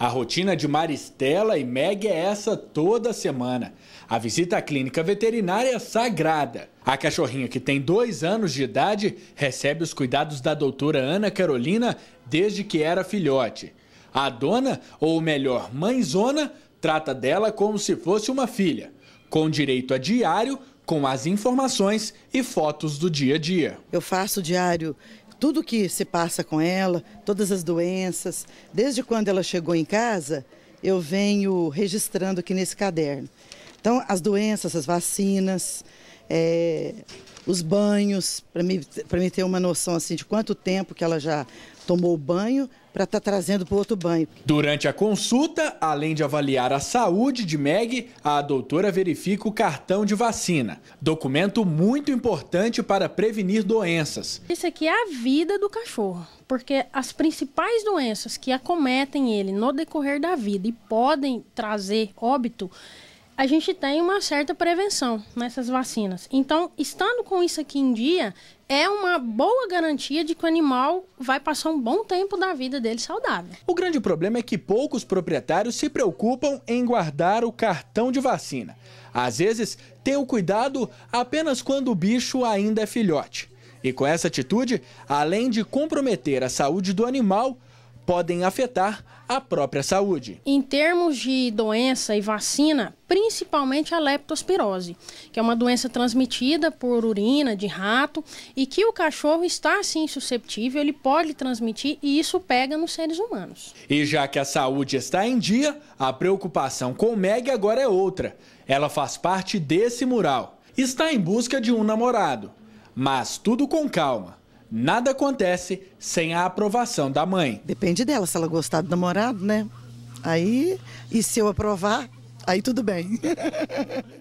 A rotina de Maristela e Meg é essa toda semana. A visita à clínica veterinária é sagrada. A cachorrinha, que tem dois anos de idade, recebe os cuidados da doutora Ana Carolina desde que era filhote. A dona, ou melhor, mãezona, trata dela como se fosse uma filha, com direito a diário, com as informações e fotos do dia a dia. Eu faço diário tudo que se passa com ela, todas as doenças. Desde quando ela chegou em casa, eu venho registrando aqui nesse caderno. Então, as doenças, as vacinas, é, os banhos, para mim, ter uma noção assim de quanto tempo que ela já tomou o banho para estar tá trazendo para outro banho. Durante a consulta, além de avaliar a saúde de Meg, a doutora verifica o cartão de vacina, documento muito importante para prevenir doenças. Isso aqui é a vida do cachorro, porque as principais doenças que acometem ele no decorrer da vida e podem trazer óbito a gente tem uma certa prevenção nessas vacinas. Então, estando com isso aqui em dia, é uma boa garantia de que o animal vai passar um bom tempo da vida dele saudável. O grande problema é que poucos proprietários se preocupam em guardar o cartão de vacina. Às vezes, tem o cuidado apenas quando o bicho ainda é filhote. E com essa atitude, além de comprometer a saúde do animal, podem afetar a própria saúde. Em termos de doença e vacina, principalmente a leptospirose, que é uma doença transmitida por urina de rato e que o cachorro está assim susceptível, ele pode transmitir e isso pega nos seres humanos. E já que a saúde está em dia, a preocupação com Meg agora é outra. Ela faz parte desse mural. Está em busca de um namorado, mas tudo com calma. Nada acontece sem a aprovação da mãe. Depende dela, se ela gostar do namorado, né? Aí, e se eu aprovar, aí tudo bem.